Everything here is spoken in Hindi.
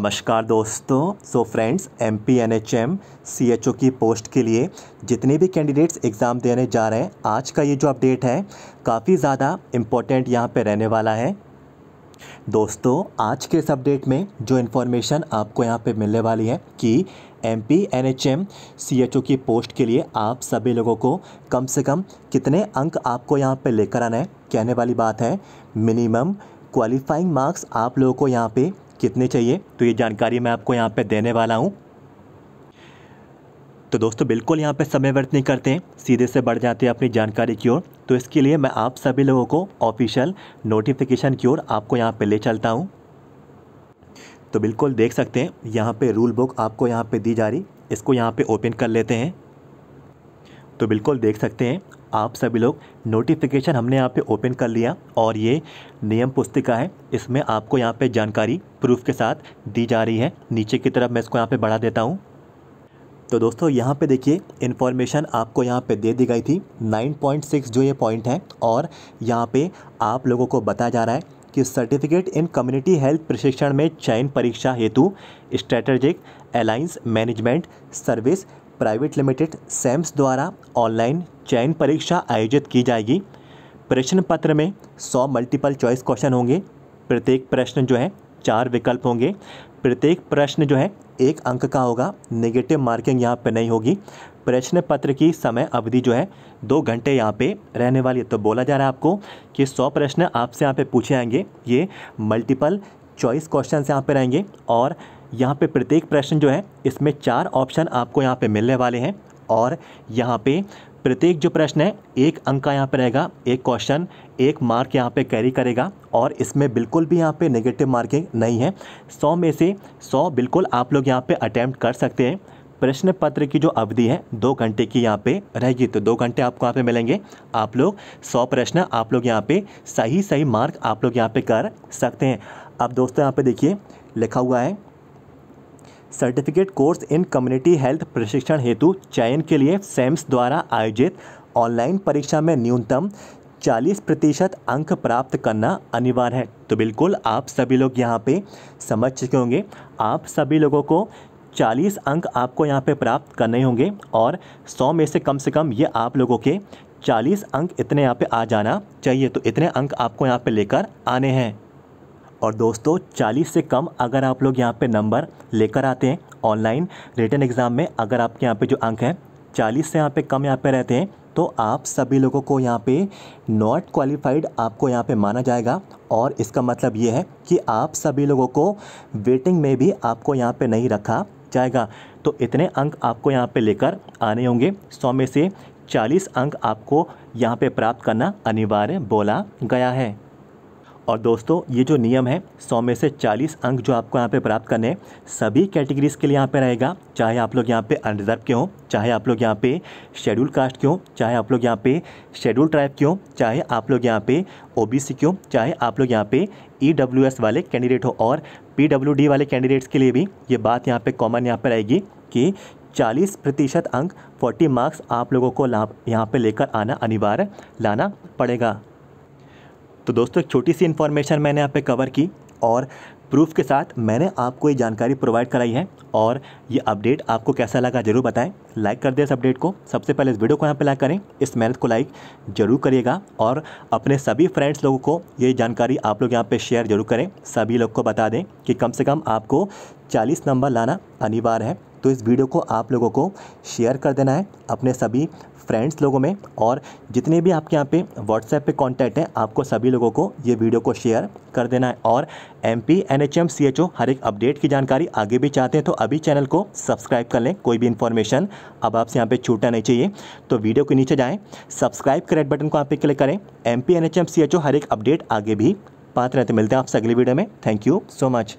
नमस्कार दोस्तों so friends M P N H M C H O की पोस्ट के लिए जितने भी कैंडिडेट्स एग्ज़ाम देने जा रहे हैं आज का ये जो अपडेट है काफ़ी ज़्यादा इम्पोर्टेंट यहाँ पे रहने वाला है दोस्तों आज के इस अपडेट में जो इन्फॉर्मेशन आपको यहाँ पे मिलने वाली है कि M P N H M C H O की पोस्ट के लिए आप सभी लोगों को कम से कम कितने अंक आपको यहाँ पे लेकर आना है कहने वाली बात है मिनिमम क्वालिफाइंग मार्क्स आप लोगों को यहाँ पे कितने चाहिए तो ये जानकारी मैं आपको यहाँ पर देने वाला हूँ तो दोस्तों बिल्कुल यहाँ पे समय व्यर्थ नहीं करते हैं सीधे से बढ़ जाते हैं अपनी जानकारी की ओर तो इसके लिए मैं आप सभी लोगों को ऑफिशियल नोटिफिकेशन की ओर आपको यहाँ पे ले चलता हूँ तो बिल्कुल देख सकते हैं यहाँ पे रूल बुक आपको यहाँ पे दी जा रही इसको यहाँ पे ओपन कर लेते हैं तो बिल्कुल देख सकते हैं आप सभी लोग नोटिफिकेशन हमने यहाँ पे ओपन कर लिया और ये नियम पुस्तिका है इसमें आपको यहाँ पे जानकारी प्रूफ के साथ दी जा रही है नीचे की तरफ मैं इसको यहाँ पे बढ़ा देता हूँ तो दोस्तों यहाँ पे देखिए इन्फॉर्मेशन आपको यहाँ पे दे दी गई थी 9.6 जो ये पॉइंट है और यहाँ पे आप लोगों को बताया जा रहा है कि सर्टिफिकेट इन कम्युनिटी हेल्थ प्रशिक्षण में चयन परीक्षा हेतु strategic alliance management service private limited SAMS द्वारा ऑनलाइन चयन परीक्षा आयोजित की जाएगी प्रश्न पत्र में सौ मल्टीपल चॉइस क्वेश्चन होंगे प्रत्येक प्रश्न जो है चार विकल्प होंगे प्रत्येक प्रश्न जो है एक अंक का होगा नेगेटिव मार्किंग यहाँ पर नहीं होगी प्रश्न पत्र की समय अवधि जो है दो घंटे यहाँ पे रहने वाली है तो बोला जा रहा है आपको कि सौ प्रश्न आपसे यहाँ पे पूछे आएंगे ये मल्टीपल चॉइस क्वेश्चन यहाँ पे रहेंगे और यहाँ पे प्रत्येक प्रश्न जो है इसमें चार ऑप्शन आपको यहाँ पे मिलने वाले हैं और यहाँ पे प्रत्येक जो प्रश्न है एक अंक का यहाँ पे रहेगा एक क्वेश्चन एक मार्क यहाँ पे कैरी करेगा और इसमें बिल्कुल भी यहाँ पे नेगेटिव मार्किंग नहीं है सौ में से सौ बिल्कुल आप लोग यहाँ पर अटैम्प्ट कर सकते हैं प्रश्न पत्र की जो अवधि है दो घंटे की यहाँ पे रहेगी तो दो घंटे आपको यहाँ पे मिलेंगे आप लोग सौ प्रश्न आप लोग यहाँ पे सही सही मार्क आप लोग यहाँ पे कर सकते हैं अब दोस्तों यहाँ पे देखिए लिखा हुआ है certificate course in community health प्रशिक्षण हेतु चयन के लिए सेम्स द्वारा आयोजित ऑनलाइन परीक्षा में न्यूनतम 40 प्रतिशत अंक प्राप्त करना अनिवार्य है तो बिल्कुल आप सभी लोग यहाँ पे समझ चुके होंगे आप सभी लोगों को 40 अंक आपको यहाँ पे प्राप्त करने होंगे और 100 में से कम से कम ये आप लोगों के 40 अंक इतने यहाँ पे आ जाना चाहिए तो इतने अंक आपको यहाँ पे लेकर आने हैं और दोस्तों 40 से कम अगर आप लोग यहाँ पे नंबर लेकर आते हैं ऑनलाइन रिटर्न एग्ज़ाम में अगर आपके यहाँ पे जो अंक हैं 40 से यहाँ पे कम यहाँ पे रहते हैं तो आप सभी लोगों को यहाँ पे नॉट क्वालिफाइड आपको यहाँ पे माना जाएगा और इसका मतलब ये है कि आप सभी लोगों को वेटिंग में भी आपको यहाँ पे नहीं रखा जाएगा तो इतने अंक आपको यहाँ पे लेकर आने होंगे सौ में से चालीस अंक आपको यहाँ पे प्राप्त करना अनिवार्य बोला गया है और दोस्तों ये जो नियम है सौ में से चालीस अंक जो आपको यहाँ पे प्राप्त करने हैं सभी कैटेगरीज़ के लिए यहाँ पे रहेगा चाहे आप लोग यहाँ पे अनरिजर्व के हों चाहे आप लोग यहाँ पे शेड्यूल कास्ट के हों चाहे आप लोग यहाँ पे शेड्यूल ट्राइब के हों चाहे आप लोग यहाँ पे ओबीसी के हों चाहे आप लोग यहाँ पे एस वाले कैंडिडेट हो और डी वाले कैंडिडेट्स के लिए भी ये बात यहाँ पर कॉमन यहाँ पर रहेगी कि चालीस प्रतिशत अंक फोर्टी मार्क्स आप लोगों को यहाँ पे लेकर आना अनिवार्य लाना पड़ेगा तो दोस्तों एक छोटी सी इन्फॉर्मेशन मैंने यहाँ पे कवर की और प्रूफ के साथ मैंने आपको ये जानकारी प्रोवाइड कराई है और ये अपडेट आपको कैसा लगा जरूर बताएं लाइक कर दें इस अपडेट को सबसे पहले इस वीडियो को यहाँ पे लाइक करें इस मेहनत को लाइक जरूर करिएगा और अपने सभी फ्रेंड्स लोगों को ये जानकारी आप लोग यहाँ पे शेयर जरूर करें सभी लोग को बता दें कि कम से कम आपको चालीस नंबर लाना अनिवार्य है तो इस वीडियो को आप लोगों को शेयर कर देना है अपने सभी फ्रेंड्स लोगों में और जितने भी आपके यहाँ पे व्हाट्सएप पे कांटेक्ट हैं आपको सभी लोगों को ये वीडियो को शेयर कर देना है और M P N H M C H O हर एक अपडेट की जानकारी आगे भी चाहते हैं तो अभी चैनल को सब्सक्राइब कर लें कोई भी इन्फॉर्मेशन अब आपसे यहाँ पे छूटना नहीं चाहिए तो वीडियो के नीचे जाएँ सब्सक्राइब के रेड बटन को आप पे क्लिक करें M P N H M C H O हर एक अपडेट आगे भी पाते रहते मिलते हैं आपसे अगली वीडियो में थैंक यू सो मच